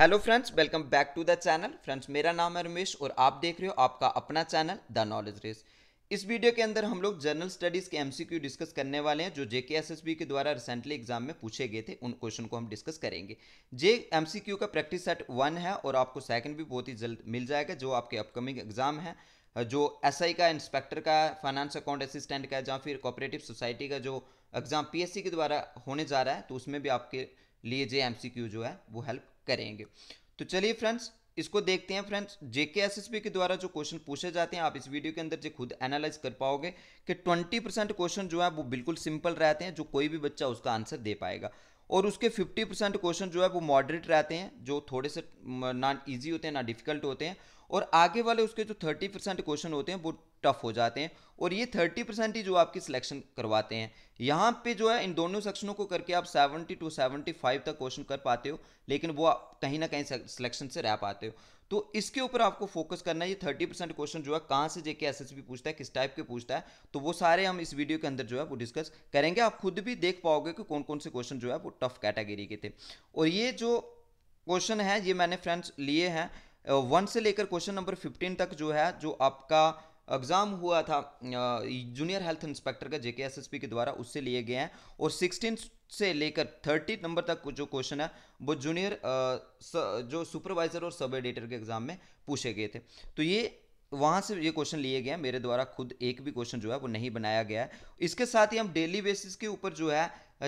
hello friends welcome back to the channel friends मेरा नाम है रमेश और आप देख रहे हो आपका अपना चैनल द नॉलेज रेस इस वीडियो के अंदर हम लोग जनरल स्टडीज़ के एमसीक्यू डिस्कस करने वाले हैं जो जेकेएसएसबी के द्वारा रिसेंटली एग्जाम में पूछे गए थे उन क्वेश्चन को हम डिस्कस करेंगे जे एमसीक्यू का प्रैक्टिस सेट वन है और आपको सेकंड भी बहुत ही जल्द मिल जाएगा जो आपके अपकमिंग एग्जाम है जो एसआई SI का इंस्पेक्टर का फाइनेंस अकाउंट असिस्टेंट का या फिर कोऑपरेटिव सोसाइटी का जो एग्जाम पी के द्वारा होने जा रहा है तो उसमें भी आपके लिए जे एम जो है वो हेल्प करेंगे तो चलिए फ्रेंड्स इसको देखते हैं फ्रेंड्स जेके एस के द्वारा जो क्वेश्चन पूछे जाते हैं आप इस वीडियो के अंदर जो खुद एनालाइज कर पाओगे कि 20 परसेंट क्वेश्चन जो है वो बिल्कुल सिंपल रहते हैं जो कोई भी बच्चा उसका आंसर दे पाएगा और उसके 50 परसेंट क्वेश्चन जो है वो मॉडरेट रहते हैं जो थोड़े से ना इजी होते हैं ना डिफिकल्ट होते हैं और आगे वाले उसके जो 30 परसेंट क्वेश्चन होते हैं वो टफ हो जाते हैं और ये 30 परसेंट ही जो आपकी सिलेक्शन करवाते हैं यहाँ पे जो है इन दोनों सेक्शनों को करके आप 70 टू 75 तक क्वेश्चन कर पाते हो लेकिन वो कहीं ना कहीं सिलेक्शन से रह पाते हो तो इसके ऊपर आपको फोकस करना है ये थर्टी परसेंट क्वेश्चन जो है कहाँ से जेके एसएसबी पूछता है किस टाइप के पूछता है तो वो सारे हम इस वीडियो के अंदर जो है वो डिस्कस करेंगे आप खुद भी देख पाओगे कि कौन कौन से क्वेश्चन जो है वो टफ कैटेगरी के थे और ये जो क्वेश्चन है ये मैंने फ्रेंड्स लिए हैं वन से लेकर क्वेश्चन नंबर फिफ्टीन तक जो है जो आपका एग्ज़ाम हुआ था जूनियर हेल्थ इंस्पेक्टर का जेके के द्वारा उससे लिए गए हैं और सिक्सटीन से लेकर थर्टी नंबर तक जो क्वेश्चन है वो जूनियर जो सुपरवाइजर और सब एडिटर के एग्ज़ाम में पूछे गए थे तो ये वहाँ से ये क्वेश्चन लिए गए हैं मेरे द्वारा खुद एक भी क्वेश्चन जो है वो नहीं बनाया गया है इसके साथ ही हम डेली बेसिस के ऊपर जो है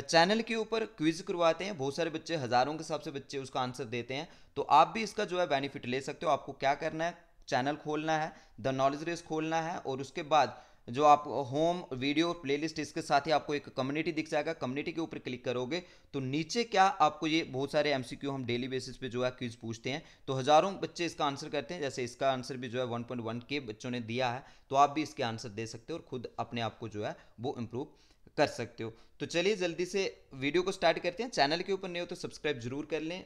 चैनल के ऊपर क्विज करवाते हैं बहुत सारे बच्चे हज़ारों के हिसाब से बच्चे उसका आंसर देते हैं तो आप भी इसका जो है बेनिफिट ले सकते हो आपको क्या करना है चैनल खोलना है द नॉलेज रेस खोलना है और उसके बाद जो आप होम वीडियो प्लेलिस्ट इसके साथ ही आपको एक कम्युनिटी दिख जाएगा कम्युनिटी के ऊपर क्लिक करोगे तो नीचे क्या आपको ये बहुत सारे एमसीक्यू हम डेली बेसिस पे जो है क्विज पूछते हैं तो हजारों बच्चे इसका आंसर करते हैं जैसे इसका आंसर भी जो है 1.1 के बच्चों ने दिया है तो आप भी इसके आंसर दे सकते हो और खुद अपने आप को जो है वो इम्प्रूव कर सकते हो तो चलिए जल्दी से वीडियो को स्टार्ट करते हैं चैनल के ऊपर नहीं हो तो सब्सक्राइब जरूर कर लें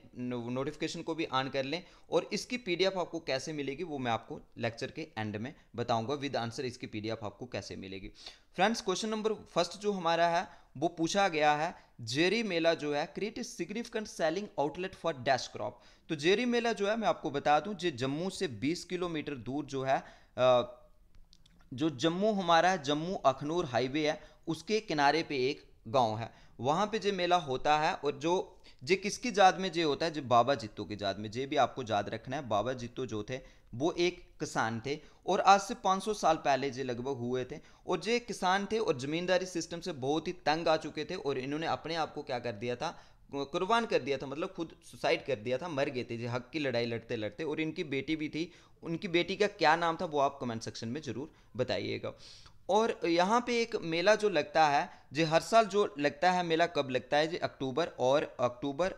नोटिफिकेशन को भी ऑन कर लें और इसकी पीडीएफ आपको कैसे मिलेगी वो मैं आपको लेक्चर के एंड में बताऊंगा विद आंसर इसकी पीडीएफ आपको कैसे मिलेगी फ्रेंड्स क्वेश्चन नंबर फर्स्ट जो हमारा है वो पूछा गया है जेरी मेला जो है create a significant selling outlet for dash crop तो जेरी मेला जो है मैं आपको बता दूं जो जम्मू से बीस किलोमीटर दूर जो है आ, जो जम्मू हमारा जम्मू अखनूर हाईवे है उसके किनारे पे एक गांव है वहाँ पे जो मेला होता है और जो जे किसकी जात में जे होता है जो बाबा जित्तो की जात में जे भी आपको याद रखना है बाबा जित्तो जो थे वो एक किसान थे और आज से 500 साल पहले जे लगभग हुए थे और जे किसान थे और ज़मींदारी सिस्टम से बहुत ही तंग आ चुके थे और इन्होंने अपने आप को क्या कर दिया था कुर्बान कर दिया था मतलब खुद सुसाइड कर दिया था मर गए थे हक की लड़ाई लड़ते लड़ते और इनकी बेटी भी थी उनकी बेटी का क्या नाम था वो आप कमेंट सेक्शन में ज़रूर बताइएगा और यहाँ पे एक मेला जो लगता है जो हर साल जो लगता है मेला कब लगता है जी अक्टूबर और अक्टूबर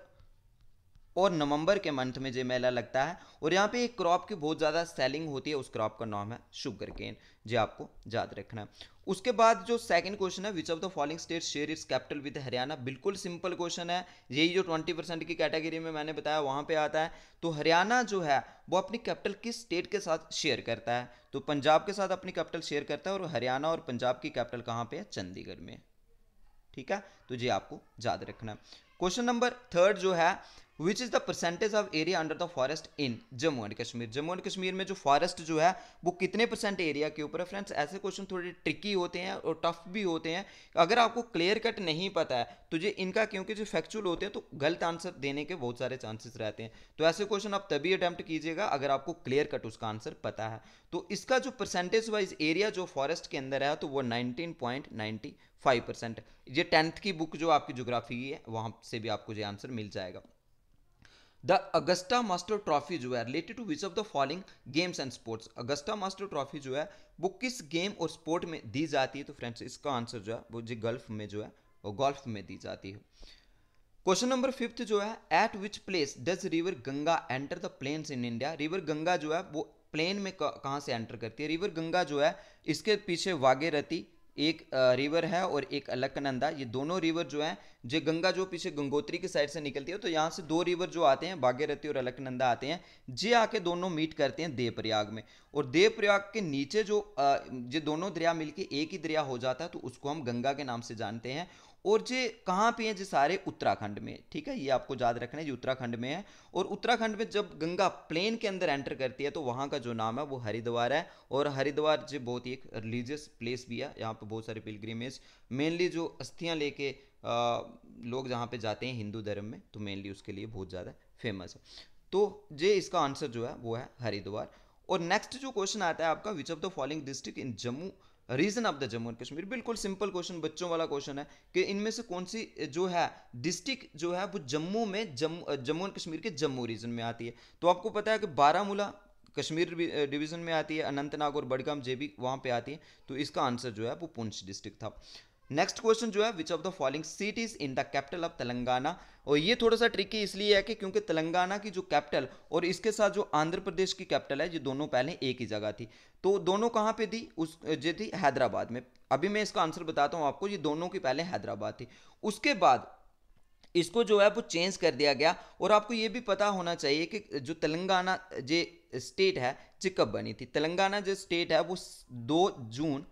और नवंबर के मंथ में जो मेला लगता है और यहाँ पे एक क्रॉप की बहुत ज़्यादा सेलिंग होती है उस क्रॉप का नाम है शुगर केन जो आपको याद रखना है उसके बाद जो सेकंड क्वेश्चन है which of the following state share is capital with Haryana बिल्कुल सिंपल क्वेश्चन है यही जो 20 परसेंट की कैटेगरी में मैंने बताया वहाँ पे आता है तो हरियाणा जो है वो अपनी कैपिटल किस स्टेट के साथ शेयर करता है तो पंजाब के साथ अपनी कैपिटल शेयर करता है और हरियाणा और पंजाब की कैपिटल कहाँ पे है चंडीगढ़ में ठीक है तो ये आपको याद रखना क्वेश्चन नंबर थर्ड जो है which is the percentage of area under the forest in Jammu and Kashmir Jammu and Kashmir में जो फॉरेस्ट जो है वो कितने परसेंट एरिया के ऊपर है फ्रेंड्स ऐसे क्वेश्चन थोड़े ट्रिकी होते हैं और टफ भी होते हैं अगर आपको क्लियर कट नहीं पता है तो ये इनका क्योंकि जो फैक्चुअल होते हैं तो गलत आंसर देने के बहुत सारे चांसेस रहते हैं तो ऐसे क्वेश्चन आप तभी अटैम्प्ट कीजिएगा अगर आपको क्लियर कट उसका आंसर पता है तो इसका जो परसेंटेज वाइज एरिया जो फॉरेस्ट के अंदर है तो वो nineteen point ninety five percent ये टेंथ की बुक जो आपकी जोग्राफी है वहाँ से भी आपको ये आंसर मिल जाएगा द अगस्टा मास्टर ट्रॉफी जो है related to which of the following games and sports Augusta master trophy जो है वो किस गेम और स्पोर्ट में दी जाती है तो फ्रेंड्स इसका आंसर जो है वो जी गल्फ में जो है वो गोल्फ में दी जाती है क्वेश्चन नंबर फिफ्थ जो है at which place does river Ganga enter the plains in India river Ganga जो है वो प्लेन में कहाँ से एंटर करती है रिवर गंगा जो है इसके पीछे वागे रहती एक रिवर है और एक अलकनंदा ये दोनों रिवर जो है जो गंगा जो पीछे गंगोत्री की साइड से निकलती है तो यहाँ से दो रिवर जो आते हैं भाग्यरथी और अलकनंदा आते हैं जे आके दोनों मीट करते हैं देवप्रयाग में और देवप्रयाग के नीचे जो ये दोनों दरिया मिलके एक ही दरिया हो जाता है तो उसको हम गंगा के नाम से जानते हैं और जे कहाँ पे हैं जे सारे उत्तराखंड में ठीक है ये आपको याद रखना है ये उत्तराखंड में है और उत्तराखंड में जब गंगा प्लेन के अंदर एंटर करती है तो वहाँ का जो नाम है वो हरिद्वार है और हरिद्वार जो बहुत ही एक रिलीजियस प्लेस भी है यहाँ पर बहुत सारे पिलग्रीमेज मेनली जो अस्थियाँ लेके लोग जहाँ पे जाते हैं हिंदू धर्म में तो मेनली उसके लिए बहुत ज़्यादा फेमस है तो जे इसका आंसर जो है वो है हरिद्वार और नेक्स्ट जो क्वेश्चन आता है आपका which of the following district in Jammu region of the Jammu and Kashmir बिल्कुल सिंपल क्वेश्चन बच्चों वाला क्वेश्चन है कि इनमें से कौन सी जो है डिस्ट्रिक्ट जो है वो जम्मू में जम्मू जम्मू एंड कश्मीर के जम्मू रीजन में आती है तो आपको पता है कि बारामूला कश्मीर डिवीजन में आती है अनंतनाग और बडगाम जे भी वहाँ पे आती है तो इसका आंसर जो है वो पुंछ डिस्ट्रिक्ट था नेक्स्ट क्वेश्चन जो है which of the following cities in the capital of Telangana और ये थोड़ा सा ट्रिकी इसलिए है कि क्योंकि तेलंगाना की जो कैपिटल और इसके साथ जो आंध्र प्रदेश की कैपिटल है ये दोनों पहले एक ही जगह थी तो दोनों कहाँ पे थी उस जो थी हैदराबाद में अभी मैं इसका आंसर बताता हूँ आपको ये दोनों की पहले हैदराबाद थी उसके बाद इसको जो है वो चेंज कर दिया गया और आपको ये भी पता होना चाहिए कि जो तेलंगाना जे स्टेट है चिकअप बनी थी तेलंगाना जो स्टेट है वो दो जून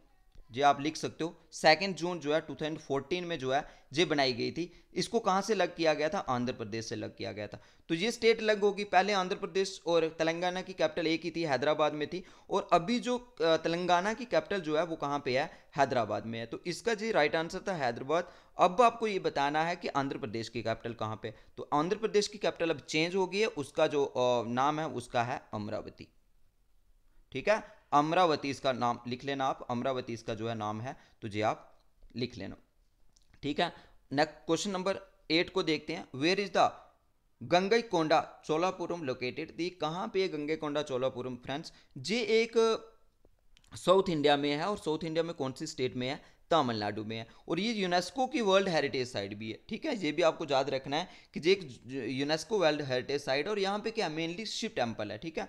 ये आप लिख सकते हो सेकेंड जून जो है 2014 में जो है ये बनाई गई थी इसको कहाँ से अलग किया गया था आंध्र प्रदेश से अलग किया गया था तो ये स्टेट अलग होगी पहले आंध्र प्रदेश और तेलंगाना की कैपिटल एक ही थी हैदराबाद में थी और अभी जो तेलंगाना की कैपिटल जो है वो कहाँ पे है हैदराबाद में है तो इसका जी राइट आंसर था हैदराबाद अब आपको ये बताना है कि आंध्र प्रदेश की कैपिटल कहाँ पे तो आंध्र प्रदेश की कैपिटल अब चेंज हो गई है उसका जो नाम है उसका है अमरावती ठीक है अमरावती इसका नाम लिख लेना आप अमरावती इसका जो है नाम है तो जी आप लिख लेना ठीक है नेक्स्ट क्वेश्चन नंबर एट को देखते हैं where is the Gangaikonda Cholapuram located दी कहाँ पे गंगई कोंडा चोलापुरम फ्रेंड्स जे एक साउथ इंडिया में है और साउथ इंडिया में कौन सी स्टेट में है तमिलनाडु में है और ये यूनेस्को की वर्ल्ड हेरिटेज साइट भी है ठीक है ये भी आपको याद रखना है कि ये एक यूनेस्को वर्ल्ड हेरिटेज साइट और यहाँ पे क्या मेनली शिव टेम्पल है ठीक है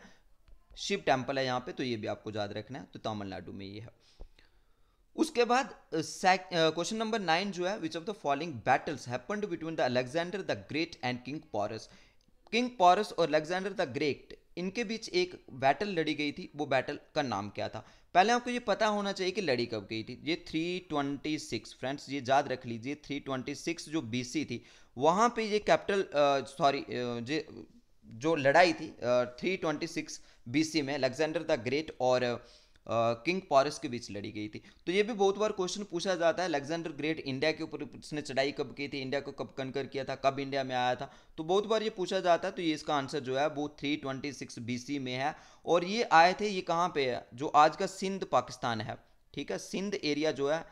शिव टेम्पल है यहाँ पे तो ये भी आपको याद रखना है तो तमिलनाडु में ये है उसके बाद क्वेश्चन नंबर नाइन जो है which of the following battles happened between the Alexander the great and king Porus king Porus और अलेक्जेंडर द ग्रेट इनके बीच एक बैटल लड़ी गई थी वो बैटल का नाम क्या था पहले आपको ये पता होना चाहिए कि लड़ी कब गई थी ये 326 फ्रेंड्स ये याद रख लीजिए 326 जो बीसी थी वहाँ पे ये कैपिटल सॉरी ये जो लड़ाई थी थ्री ट्वेंटी सिक्स बी में अलेक्जेंडर द ग्रेट और किंग पॉरिस के बीच लड़ी गई थी तो ये भी बहुत बार क्वेश्चन पूछा जाता है अलेक्जेंडर ग्रेट इंडिया के ऊपर उसने चढ़ाई कब की थी इंडिया को कब कनकर किया था कब इंडिया में आया था तो बहुत बार ये पूछा जाता है तो ये इसका आंसर जो है वो थ्री ट्वेंटी सिक्स बी में है और ये आए थे ये कहाँ पे है जो आज का सिंध पाकिस्तान है ठीक है सिंध एरिया जो है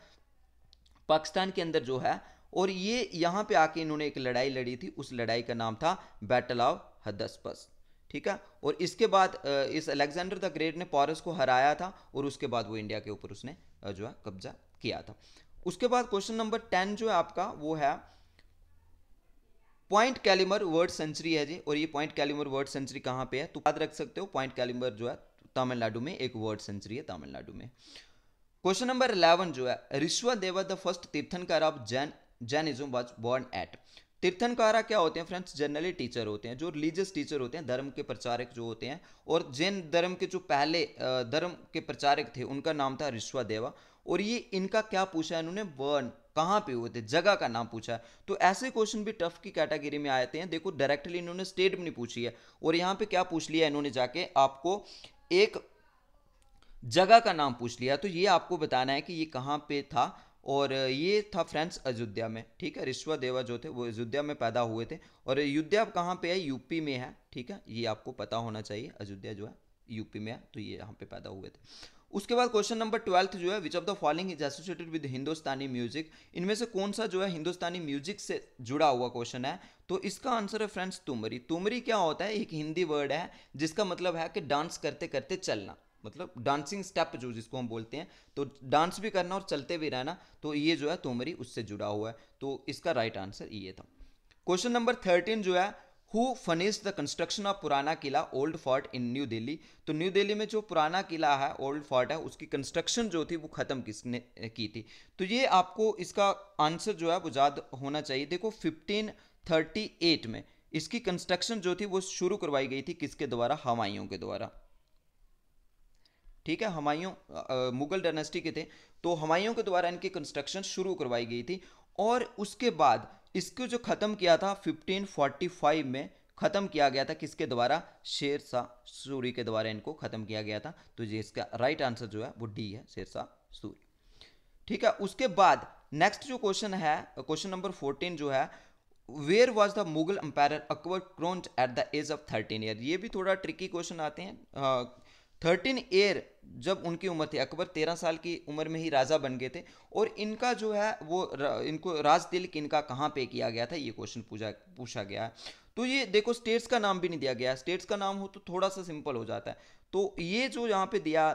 पाकिस्तान के अंदर जो है और ये यहाँ पे आके इन्होंने एक लड़ाई लड़ी थी उस लड़ाई का नाम था बैटल ऑफ हदसपस ठीक है और इसके बाद इस अलेक्जेंडर द ग्रेट ने पॉरस को हराया था और उसके बाद वो इंडिया के ऊपर उसने जो है कब्जा किया था उसके बाद क्वेश्चन नंबर टेन जो है आपका वो है पॉइंट कैलिमर वर्ड सेंचुरी है जी और ये पॉइंट कैलिमर वर्ड सेंचुरी कहाँ पे है तो याद रख सकते हो पॉइंट कैलिमर जो है तमिलनाडु में एक वर्ड सेंचुरी है तमिलनाडु में क्वेश्चन नंबर इलेवन जो है Rishabh Deva the first Tirthankar of Jain Jainism was born at तीर्थनकारा क्या होते हैं फ्रेंड्स जनरली टीचर होते हैं जो रिलीजियस टीचर होते हैं धर्म के प्रचारक जो होते हैं और जैन धर्म के जो पहले धर्म के प्रचारक थे उनका नाम था रिश्वा देवा और ये इनका क्या पूछा है इन्होंने वर्ण कहाँ पे हुए थे जगह का नाम पूछा है तो ऐसे क्वेश्चन भी टफ की कैटेगरी में आते हैं देखो डायरेक्टली इन्होंने स्टेट में नहीं पूछी है और यहाँ पे क्या पूछ लिया इन्होंने जाके आपको एक जगह का नाम पूछ लिया तो ये आपको बताना है कि ये कहाँ पे था और ये था फ्रेंड्स अयोध्या में ठीक है रिश्वत देवा जो थे वो अयोध्या में पैदा हुए थे और अयोध्या कहाँ पे है यूपी में है ठीक है ये आपको पता होना चाहिए अयोध्या जो है यूपी में है तो ये यहाँ पे पैदा हुए थे उसके बाद क्वेश्चन नंबर ट्वेल्थ जो है which of the following is associated with Hindustani music इनमें से कौन सा जो है हिंदुस्तानी म्यूजिक से जुड़ा हुआ क्वेश्चन है तो इसका आंसर है फ्रेंड्स तुमरी तुमरी क्या होता है एक हिंदी वर्ड है जिसका मतलब है कि डांस करते करते चलना मतलब डांसिंग स्टेप जो जिसको हम बोलते हैं तो डांस भी करना और चलते भी रहना तो ये जो है तोमरी उससे जुड़ा हुआ है तो इसका राइट आंसर ये था क्वेश्चन नंबर थर्टीन जो है who finish the construction of Purana Qila old fort in new Delhi तो न्यू दिल्ली में जो पुराना किला है ओल्ड फोर्ट है उसकी कंस्ट्रक्शन जो थी वो ख़त्म किसने की थी तो ये आपको इसका आंसर जो है वो याद होना चाहिए देखो 1538 में इसकी कंस्ट्रक्शन जो थी वो शुरू करवाई गई थी किसके द्वारा हवाइयों के द्वारा ठीक है हमायों मुगल डायनेस्टी के थे तो हमायों के द्वारा इनकी कंस्ट्रक्शन शुरू करवाई गई थी और उसके बाद इसको जो ख़त्म किया था 1545 में ख़त्म किया गया था किसके द्वारा शेर शाह सूरी के द्वारा इनको ख़त्म किया गया था तो ये इसका राइट आंसर जो है वो डी है शेर शाह सूरी ठीक है उसके बाद नेक्स्ट जो क्वेश्चन है क्वेश्चन नंबर फोर्टीन जो है where was the Mughal empire Akbar crowned at the age of thirteen year ये भी थोड़ा ट्रिकी क्वेश्चन आते हैं थर्टीन ईयर जब उनकी उम्र थी अकबर तेरह साल की उम्र में ही राजा बन गए थे और इनका जो है वो इनको राज तिलक इनका कहाँ पे किया गया था ये क्वेश्चन पूछा पूछा गया है तो ये देखो स्टेट्स का नाम भी नहीं दिया गया स्टेट्स का नाम हो तो थोड़ा सा सिंपल हो जाता है तो ये जो यहाँ पे दिया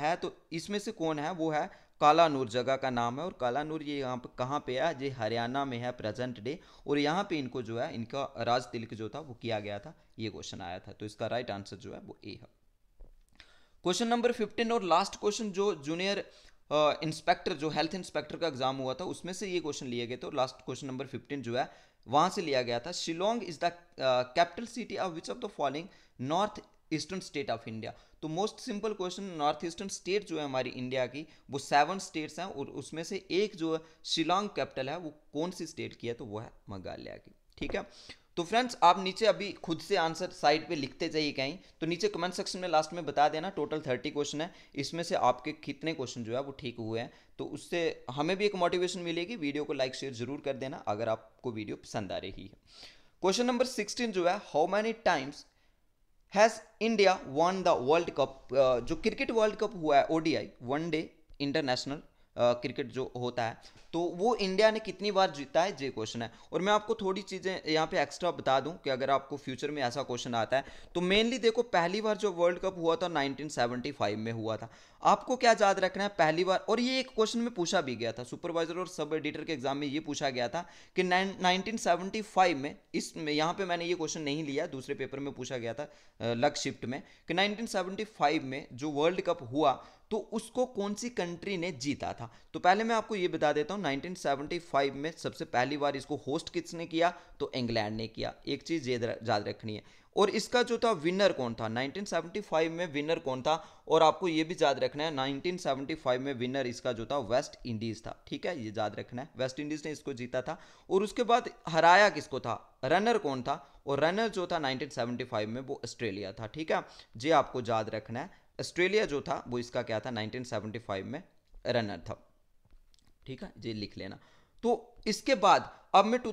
है तो इसमें से कौन है वो है काला नूर जगह का नाम है और काला नूर ये यहाँ पे कहाँ पे है ये हरियाणा में है प्रेजेंट डे और यहाँ पे इनको जो है इनका राज तिलक जो था वो किया गया था ये क्वेश्चन आया था तो इसका राइट आंसर जो है वो ए है क्वेश्चन नंबर फिफ्टीन और लास्ट क्वेश्चन जो जूनियर इंस्पेक्टर जो हेल्थ इंस्पेक्टर का एग्जाम हुआ था उसमें से ये क्वेश्चन लिए गए थे और लास्ट क्वेश्चन नंबर फिफ्टीन जो है वहाँ से लिया गया था Shillong is the capital city of which of the following north eastern state of India तो most simple question north eastern state जो है हमारी इंडिया की वो सेवन स्टेट्स हैं और उसमें से एक जो है शिलोंग कैपिटल है वो कौन सी स्टेट की है तो वो है मेघालय की ठीक है तो फ्रेंड्स आप नीचे अभी खुद से आंसर साइड पे लिखते जाइए कहीं तो नीचे कमेंट सेक्शन में लास्ट में बता देना टोटल थर्टी क्वेश्चन है इसमें से आपके कितने क्वेश्चन जो है वो ठीक हुए हैं तो उससे हमें भी एक मोटिवेशन मिलेगी वीडियो को लाइक शेयर जरूर कर देना अगर आपको वीडियो पसंद आ रही है क्वेश्चन नंबर सिक्सटीन जो है how many times has India won the world cup जो क्रिकेट वर्ल्ड कप हुआ है ODI one day international cricket जो होता है तो वो इंडिया ने कितनी बार जीता है ये क्वेश्चन है और मैं आपको थोड़ी चीज़ें यहाँ पे एक्स्ट्रा बता दूं कि अगर आपको फ्यूचर में ऐसा क्वेश्चन आता है तो मेनली देखो पहली बार जो वर्ल्ड कप हुआ था 1975 में हुआ था आपको क्या याद रखना है पहली बार और ये एक क्वेश्चन में पूछा भी गया था सुपरवाइजर और सब एडिटर के एग्जाम में ये पूछा गया था कि नाइनटीन में इस यहाँ पर मैंने ये क्वेश्चन नहीं लिया दूसरे पेपर में पूछा गया था लक शिफ्ट में कि नाइनटीन में जो वर्ल्ड कप हुआ तो उसको कौन सी कंट्री ने जीता था तो पहले मैं आपको ये बता देता हूँ 1975 में सबसे पहली बार इसको होस्ट किसने किया तो इंग्लैंड ने किया एक चीज़ ये याद रखनी है और इसका जो था विनर कौन था 1975 में विनर कौन था और आपको ये भी याद रखना है 1975 में विनर इसका जो था वेस्ट इंडीज़ था ठीक है ये याद रखना है वेस्ट इंडीज़ ने इसको जीता था और उसके बाद हराया किसको था रनर कौन था और रनर जो था 1975 में वो ऑस्ट्रेलिया था ठीक है ये आपको याद रखना है ऑस्ट्रेलिया जो था वो इसका क्या था 1975 में रनर था ठीक है जी लिख लेना तो इसके बाद अब मैं टू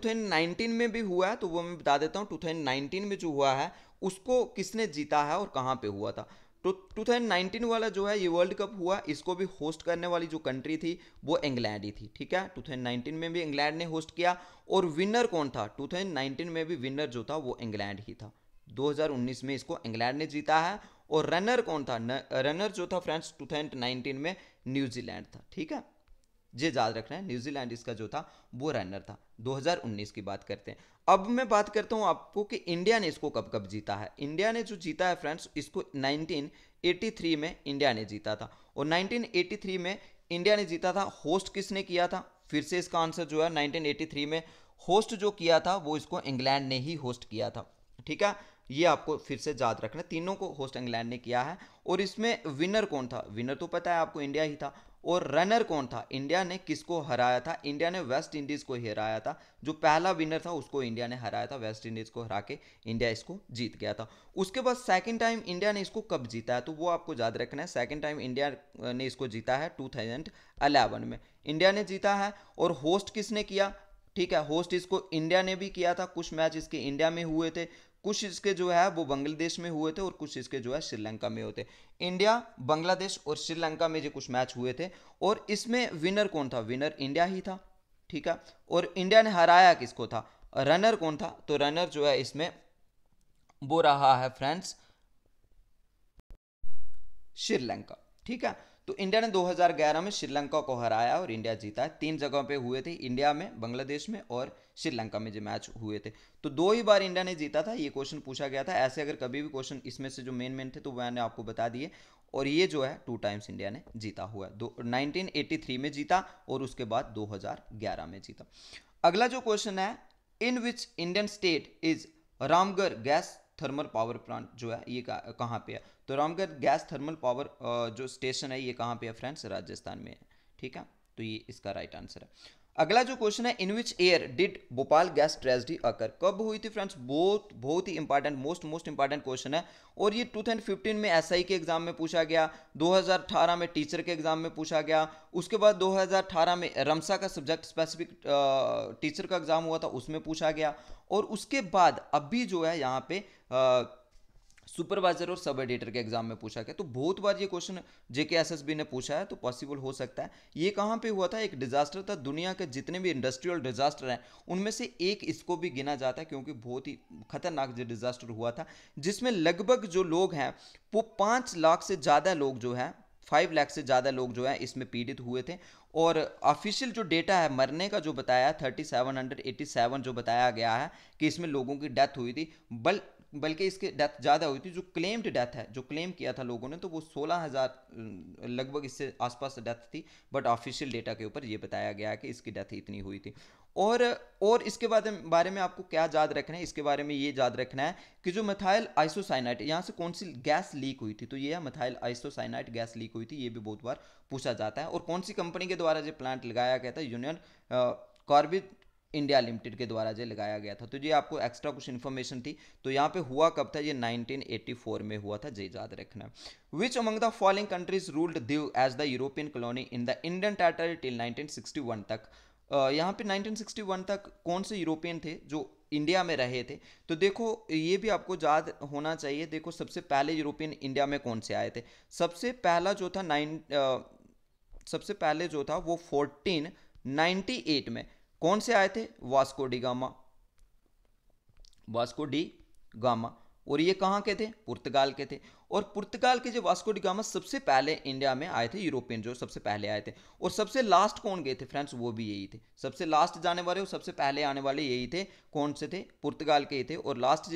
में भी हुआ है तो वो मैं बता देता हूँ टू में जो हुआ है उसको किसने जीता है और कहाँ पे हुआ था तो 2019 वाला जो है ये वर्ल्ड कप हुआ इसको भी होस्ट करने वाली जो कंट्री थी वो इंग्लैंड ही थी ठीक है 2019 में भी इंग्लैंड ने होस्ट किया और विनर कौन था 2019 में भी विनर जो था वो इंग्लैंड ही था 2019 में इसको इंग्लैंड ने जीता है और रनर कौन था न, रनर जो था फ्रेंड्स 2019 में न्यूजीलैंड था ठीक है जे याद रखना है न्यूजीलैंड इसका जो था वो रनर था 2019 की बात करते हैं अब मैं बात करता हूं आपको कि इंडिया ने इसको कब कब जीता है इंडिया ने जो जीता है फ्रेंड्स इसको 1983 में इंडिया ने जीता था और 1983 में इंडिया ने जीता था होस्ट किसने किया था फिर से इसका आंसर जो है 1983 में होस्ट जो किया था वो इसको इंग्लैंड ने ही होस्ट किया था ठीक है ये आपको फिर से याद रखना तीनों को होस्ट इंग्लैंड ने किया है और इसमें विनर कौन था विनर तो पता है आपको इंडिया ही था और रनर कौन था इंडिया ने किसको हराया था इंडिया ने वेस्ट इंडीज़ को हराया था जो पहला विनर था उसको इंडिया ने हराया था वेस्ट इंडीज़ को हरा के इंडिया इसको जीत गया था उसके बाद सेकंड टाइम इंडिया ने इसको कब जीता है तो वो आपको याद रखना है सेकंड टाइम इंडिया ने इसको जीता है 2011 में इंडिया ने जीता है और होस्ट किसने किया ठीक है होस्ट इसको इंडिया ने भी किया था कुछ मैच इसके इंडिया में हुए थे कुछ इसके जो है वो बांग्लादेश में हुए थे और कुछ इसके जो है श्रीलंका में होते इंडिया बांग्लादेश और श्रीलंका में जो कुछ मैच हुए थे और इसमें विनर कौन था विनर इंडिया ही था ठीक है और इंडिया ने हराया किसको था रनर कौन था तो रनर जो है इसमें वो रहा है फ्रेंड्स श्रीलंका ठीक है तो इंडिया ने 2011 में श्रीलंका को हराया और इंडिया जीता है तीन जगहों पे हुए थे इंडिया में बांग्लादेश में और श्रीलंका में जो मैच हुए थे तो दो ही बार इंडिया ने जीता था ये क्वेश्चन पूछा गया था ऐसे अगर कभी भी क्वेश्चन इसमें से जो मेन मेन थे तो मैंने आपको बता दिए और ये जो है टू टाइम्स इंडिया ने जीता हुआ है दो 1983 में जीता और उसके बाद दो में जीता अगला जो क्वेश्चन है in which Indian state is Ramgarh gas thermal power plant जो तो है ये कहाँ पे है तो रामगढ़ गैस थर्मल पावर जो स्टेशन है ये कहाँ पे है फ्रेंड्स राजस्थान में है ठीक है तो ये इसका राइट आंसर है अगला जो क्वेश्चन है in which year did Bhopal gas tragedy occur कब हुई थी फ्रेंड्स बहुत बहुत ही important most most important question है और ये 2015 में एसआई के एग्जाम में पूछा गया 2018 में टीचर के एग्जाम में पूछा गया उसके बाद 2018 में रमसा का सब्जेक्ट स्पेसिफिक टीचर का एग्जाम हुआ था उसमें पूछा गया और उसके बाद अभी जो है यहाँ पे आ, सुपरवाइजर और सब एडिटर के एग्जाम में पूछा गया तो बहुत बार ये क्वेश्चन जेके बी ने पूछा है तो पॉसिबल हो सकता है ये कहाँ पे हुआ था एक डिजास्टर था दुनिया के जितने भी इंडस्ट्रियल डिजास्टर हैं उनमें से एक इसको भी गिना जाता है क्योंकि बहुत ही खतरनाक जो डिजास्टर हुआ था जिसमें लगभग जो लोग हैं वो पाँच लाख से ज़्यादा लोग जो हैं फाइव लाख से ज़्यादा लोग जो है इसमें पीड़ित हुए थे और ऑफिशियल जो डेटा है मरने का जो बताया thirty seven hundred eighty seven जो बताया गया है कि इसमें लोगों की डेथ हुई थी बल बल्कि इसकी डेथ ज़्यादा हुई थी जो क्लेम्ड डेथ है जो क्लेम किया था लोगों ने तो वो सोलह हज़ार लगभग इससे आसपास डेथ थी बट ऑफिशियल डेटा के ऊपर ये बताया गया कि इसकी डेथ इतनी हुई थी और और इसके बाद बारे में आपको क्या याद रखना है इसके बारे में ये याद रखना है कि जो मिथाइल आइसोसाइनाइट यहाँ से कौन सी गैस लीक हुई थी तो ये है मिथाइल आइसोसाइनाइट गैस लीक हुई थी ये भी बहुत बार पूछा जाता है और कौन सी कंपनी के द्वारा जो प्लांट लगाया गया था union carbide uh, India limited के द्वारा जो लगाया गया था तो ये आपको एक्स्ट्रा कुछ इन्फॉर्मेशन थी तो यहाँ पे हुआ कब था ये 1984 में हुआ था जय याद रखना which among the following countries ruled Diu as the European colony in the Indian territory till 1961 तक यहाँ पे 1961 तक कौन से यूरोपियन थे जो इंडिया में रहे थे तो देखो ये भी आपको याद होना चाहिए देखो सबसे पहले यूरोपियन इंडिया में कौन से आए थे सबसे पहला जो था नाइन सबसे पहले जो था वो 1498 में कौन से आए थे Vasco da Gama Vasco da Gama और ये कहाँ के थे पुर्तगाल के थे और पुर्तगाल के जो वास्को डिगामा सबसे पहले इंडिया में आए थे यूरोपियन जो सबसे पहले आए थे और सबसे लास्ट कौन गए थे फ्रेंड्स वो भी यही थे सबसे लास्ट जाने वाले और सबसे पहले आने वाले यही थे कौन से थे पुर्तगाल के ही थे और लास्ट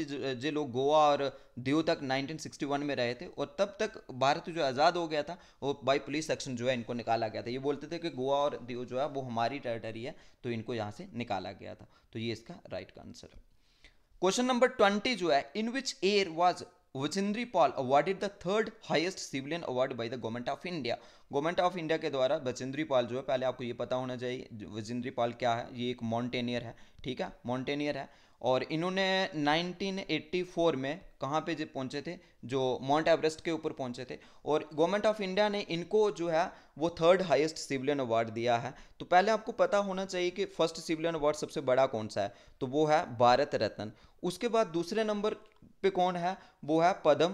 जो लोग गोवा और दीव तक 1961 में रहे थे और तब तक भारत जो आज़ाद हो गया था और बाई पुलिस एक्शन जो है इनको निकाला गया था ये बोलते थे कि गोवा और दीव जो है वो हमारी टेरिटरी है तो इनको यहाँ से निकाला गया था तो ये इसका राइट का आंसर है क्वेश्चन नंबर ट्वेंटी जो है in which year was Bachendri Pal awarded the third highest civilian award by the government of India government of India के द्वारा बचेंद्री पॉल जो है पहले आपको ये पता होना चाहिए वजिंद्री पाल क्या है ये एक माउंटेनियर है ठीक है माउंटेनियर है और इन्होंने 1984 में कहाँ पे जो पहुँचे थे जो माउंट एवरेस्ट के ऊपर पहुँचे थे और गवर्नमेंट ऑफ इंडिया ने इनको जो है वो थर्ड हाईएस्ट सिविलियन अवार्ड दिया है तो पहले आपको पता होना चाहिए कि फर्स्ट सिविलियन अवार्ड सबसे बड़ा कौन सा है तो वो है भारत रत्न उसके बाद दूसरे नंबर पे कौन है वो है पद्म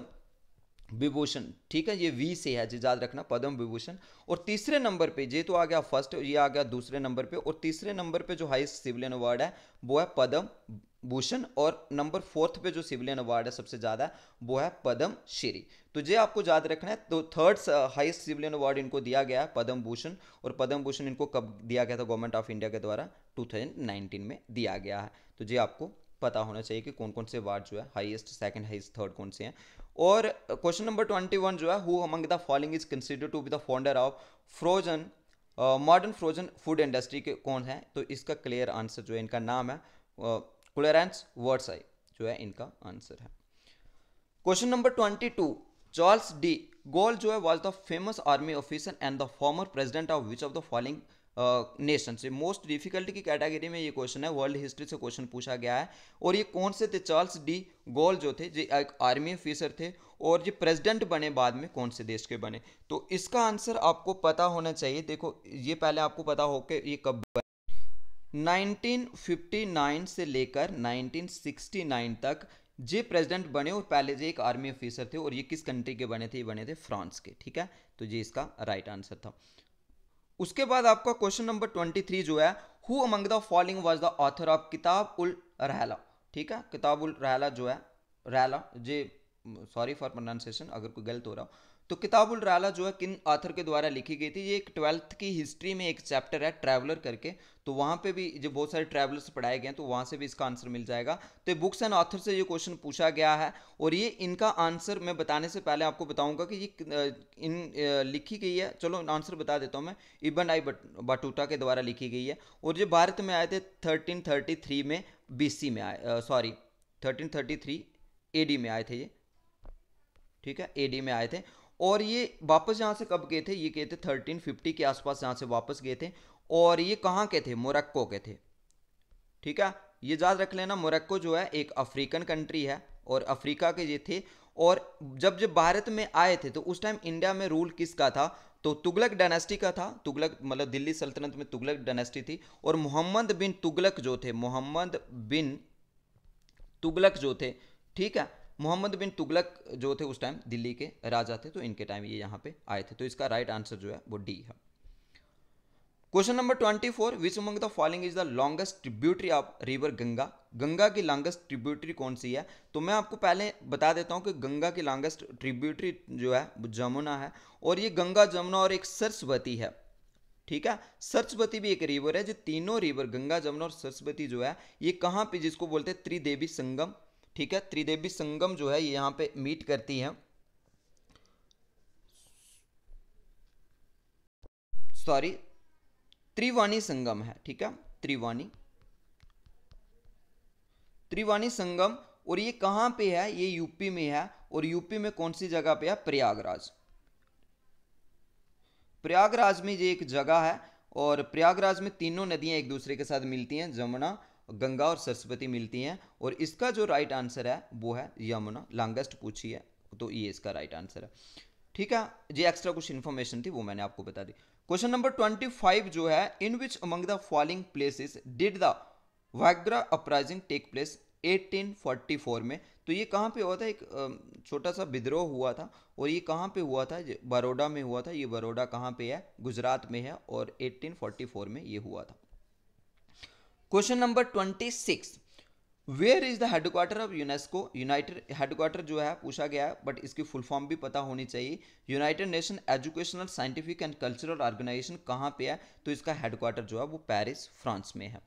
विभूषण ठीक है ये वी से है जी याद रखना पद्म विभूषण और तीसरे नंबर पे ये तो आ गया फर्स्ट ये आ गया दूसरे नंबर पे और तीसरे नंबर पे जो हाईएस्ट सिविलियन अवार्ड है वो है पद्म भूषण और नंबर फोर्थ पे जो सिविलियन अवार्ड है सबसे ज़्यादा वो है पद्म श्री तो ये आपको याद रखना है तो थर्ड हाईएस्ट सिविलियन अवार्ड इनको दिया गया है पद्म भूषण और पद्म भूषण इनको कब दिया गया था गवर्नमेंट ऑफ इंडिया के द्वारा 2019 में दिया गया है तो ये आपको पता होना चाहिए कि कौन कौन से अवार्ड जो है हाइएस्ट सेकेंड हाइस्ट थर्ड कौन से हैं और क्वेश्चन नंबर ट्वेंटी जो है who among the following is consider to be the founder of frozen modern frozen food industry के कौन है तो इसका क्लियर आंसर जो है इनका नाम है uh, क्लोरेंस वर्ड्सआई जो है इनका आंसर है question number twenty two Charles de Gaulle जो है was the famous army officer and the former president of which of the following nation से मोस्ट डिफिकल्टी की कैटेगरी में ये क्वेश्चन है वर्ल्ड हिस्ट्री से क्वेश्चन पूछा गया है और ये कौन से थे चार्ल्स डी गोल जो थे जो एक आर्मी ऑफिसर थे और ये प्रेसिडेंट बने बाद में कौन से देश के बने तो इसका आंसर आपको पता होना चाहिए देखो ये पहले आपको पता हो कि ये कब 1959 से लेकर 1969 तक जे प्रेसिडेंट बने और पहले जो एक आर्मी ऑफिसर थे और ये किस कंट्री के बने थे ये बने थे फ्रांस के ठीक है तो ये इसका राइट आंसर था उसके बाद आपका क्वेश्चन नंबर 23 जो है who among the following was the author of Kitab ul रहला ठीक है किताब उल रहला जो है रहला जे सॉरी फॉर प्रोनाउंसिएशन अगर कोई गलत हो रहा हो तो किताबुल राला जो है किन ऑथर के द्वारा लिखी गई थी ये एक ट्वेल्थ की हिस्ट्री में एक चैप्टर है ट्रैवलर करके तो वहाँ पे भी जो बहुत सारे ट्रैवलर्स पढ़ाए गए हैं तो वहाँ से भी इसका आंसर मिल जाएगा तो बुक्स एंड ऑथर से ये क्वेश्चन पूछा गया है और ये इनका आंसर मैं बताने से पहले आपको बताऊँगा कि ये इन लिखी गई है चलो आंसर बता देता हूँ मैं इबन आई बटूटा के द्वारा लिखी गई है और जो भारत में आए थे थर्टीन में बी में आए सॉरी थर्टीन थर्टी में आए थे ये ठीक है एडी में आए थे और ये वापस यहाँ से कब गए थे ये गए थे 1350 के आसपास यहाँ से वापस गए थे और ये कहाँ के थे मोरक्को के थे ठीक है ये याद रख लेना मोरक्को जो है एक अफ्रीकन कंट्री है और अफ्रीका के ये थे और जब जब भारत में आए थे तो उस टाइम इंडिया में रूल किसका था तो तुगलक डायनेस्टी का था तुगलक मतलब दिल्ली सल्तनत में तुगलक डायनेस्टी थी और मोहम्मद बिन तुगलक जो थे मोहम्मद बिन तुगलक जो थे ठीक है मोहम्मद बिन तुगलक जो थे उस टाइम दिल्ली के राजा थे तो इनके टाइम ये यहाँ पे आए थे तो इसका राइट आंसर जो है वो डी है question number twenty four which among the following is the longest tributary of river Ganga Ganga की लॉन्गेस्ट ट्रिब्यूटरी कौन सी है तो मैं आपको पहले बता देता हूँ कि गंगा की लॉन्गेस्ट ट्रिब्यूटरी जो है जमुना है और ये गंगा जमुना और एक सरस्वती है ठीक है सरस्वती भी एक रिवर है जो तीनों रिवर गंगा जमुना और सरस्वती जो है ये कहाँ पे जिसको बोलते हैं त्रिदेवी संगम ठीक है त्रिदेवी संगम जो है यहां यहाँ पे मीट करती है सॉरी त्रिवाणी संगम है ठीक है त्रिवाणी त्रिवाणी संगम और ये कहाँ पे है ये यूपी में है और यूपी में कौन सी जगह पे है प्रयागराज प्रयागराज में ये एक जगह है और प्रयागराज में तीनों नदियां एक दूसरे के साथ मिलती हैं जमुना गंगा और सरस्वती मिलती हैं और इसका जो राइट आंसर है वो है यमुना लॉन्गेस्ट पूछी है तो ये इसका राइट आंसर है ठीक है जी एक्स्ट्रा कुछ इन्फॉर्मेशन थी वो मैंने आपको बता दी क्वेश्चन नंबर ट्वेंटी फाइव जो है in which among the following places did the Waghera uprising take place 1844 में तो ये कहाँ पे हुआ था एक छोटा सा विद्रोह हुआ था और ये कहाँ पे हुआ था बड़ोडा में हुआ था ये बड़ोडा कहाँ पे है गुजरात में है और 1844 में ये हुआ था question number twenty six where is the headquarter of UNESCO united headquarter जो है पूछा गया है बट इसकी फुल फॉर्म भी पता होनी चाहिए united nation educational scientific and cultural organization कहाँ पे है तो इसका हेडक्वार्टर जो है वो पेरिस फ्रांस में है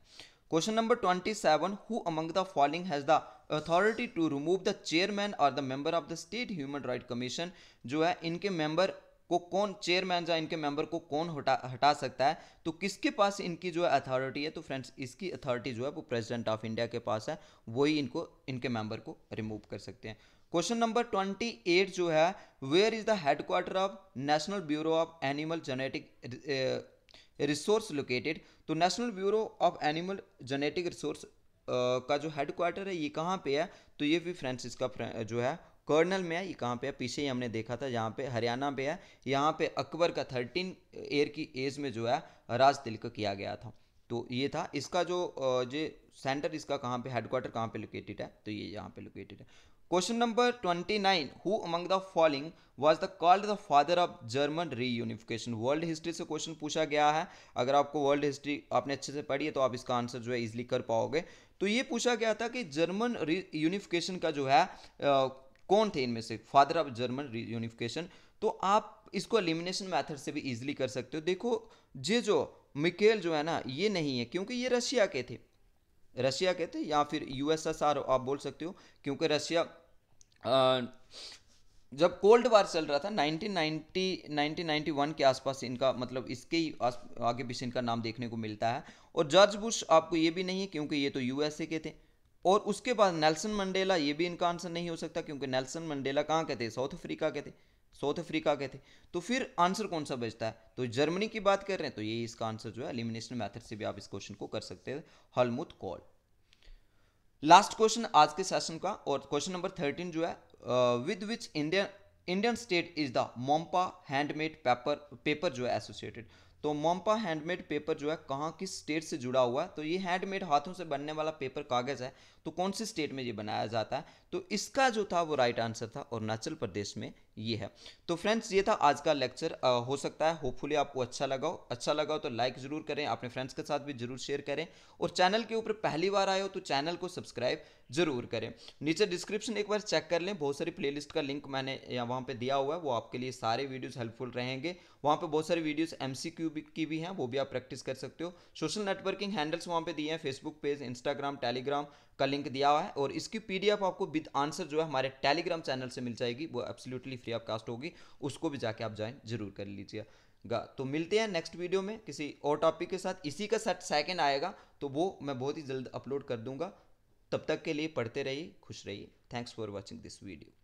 question number twenty seven who among the following has the authority to remove the chairman और the member of the state human right commission जो है इनके मेंबर को कौन चेयरमैन या इनके मेंबर को कौन हटा हटा सकता है तो किसके पास इनकी जो है अथॉरिटी है तो फ्रेंड्स इसकी अथॉरिटी जो है वो प्रेसिडेंट ऑफ इंडिया के पास है वही इनको इनके मेंबर को रिमूव कर सकते हैं क्वेश्चन नंबर ट्वेंटी एट जो है where is the headquarter of national bureau of animal genetic resource located तो national bureau of animal genetic resource का जो हेडक्वार्टर है ये कहाँ पे है तो ये भी फ्रेंड्स इसका जो है कर्नल में है ये कहाँ पे है पीछे ही हमने देखा था जहाँ पे हरियाणा पे है यहाँ पे अकबर का थर्टीन ईयर की एज में जो है राज तिलक किया गया था तो ये था इसका जो जो सेंटर इसका कहाँ पे हेडक्वार्टर कहाँ पे लोकेटेड है तो ये यहाँ पे लोकेटेड है question number twenty nine who among the following was the called the father of German reunification world history से क्वेश्चन पूछा गया है अगर आपको वर्ल्ड हिस्ट्री आपने अच्छे से पढ़ी है तो आप इसका आंसर जो है इजिली कर पाओगे तो ये पूछा गया था कि जर्मन री यूनिफिकेशन का जो है कौन थे इनमें से फादर ऑफ जर्मन यूनिफिकेशन तो आप इसको एलिमिनेशन मैथड से भी इजिली कर सकते हो देखो ये जो मिकेल जो है ना ये नहीं है क्योंकि ये रशिया के थे रशिया के थे या फिर यूएसएसआर आप बोल सकते हो क्योंकि रशिया जब कोल्ड वार चल रहा था 1990 1991 के आसपास इनका मतलब इसके ही आगे पीछे इनका नाम देखने को मिलता है और जॉर्ज बुश आपको ये भी नहीं है क्योंकि ये तो यूएसए के थे और उसके बाद नेल्सन मंडेला ये भी इनका आंसर नहीं हो सकता क्योंकि नेल्सन मंडेला कहाँ के थे साउथ अफ्रीका के थे साउथ अफ्रीका के थे तो फिर आंसर कौन सा बचता है तो जर्मनी की बात कर रहे हैं तो यही इसका आंसर जो है एलिमिनेशन मैथड से भी आप इस क्वेश्चन को कर सकते हैं हलमुत कॉल लास्ट क्वेश्चन आज के सेशन का और क्वेश्चन नंबर थर्टीन जो है with which Indian Indian state is the Monpa handmade paper paper जो है एसोसिएटेड तो मोम्पा हैंडमेड पेपर जो है कहाँ किस स्टेट से जुड़ा हुआ है तो ये हैंडमेड हाथों से बनने वाला पेपर कागज़ है तो कौन से स्टेट में ये बनाया जाता है तो इसका जो था वो राइट आंसर था अरुणाचल प्रदेश में ये है तो फ्रेंड्स ये था आज का लेक्चर हो सकता है होपफुली आपको अच्छा लगा हो अच्छा लगा हो तो लाइक ज़रूर करें अपने फ्रेंड्स के साथ भी ज़रूर शेयर करें और चैनल के ऊपर पहली बार आए हो तो चैनल को सब्सक्राइब ज़रूर करें नीचे डिस्क्रिप्शन एक बार चेक कर लें बहुत सारी प्लेलिस्ट का लिंक मैंने वहाँ पे दिया हुआ है वो आपके लिए सारे वीडियोस हेल्पफुल रहेंगे वहाँ पे बहुत सारे वीडियोस एमसीक्यू की भी हैं वो भी आप प्रैक्टिस कर सकते हो सोशल नेटवर्किंग हैंडल्स वहाँ पे दिए हैं फेसबुक पेज इंस्टाग्राम टेलीग्राम का लिंक दिया हुआ है और इसकी पीडीएफ आपको विद आंसर जो है हमारे टेलीग्राम चैनल से मिल जाएगी वो एब्सोल्युटली फ्री ऑफ कास्ट होगी उसको भी जाके आप ज्वाइन जरूर कर लीजिएगा तो मिलते हैं नेक्स्ट वीडियो में किसी और टॉपिक के साथ इसी का सेट सेकेंड आएगा तो वो मैं बहुत ही जल्द अपलोड कर दूंगा तब तक के लिए पढ़ते रहिए खुश रहिए thanks for watching this video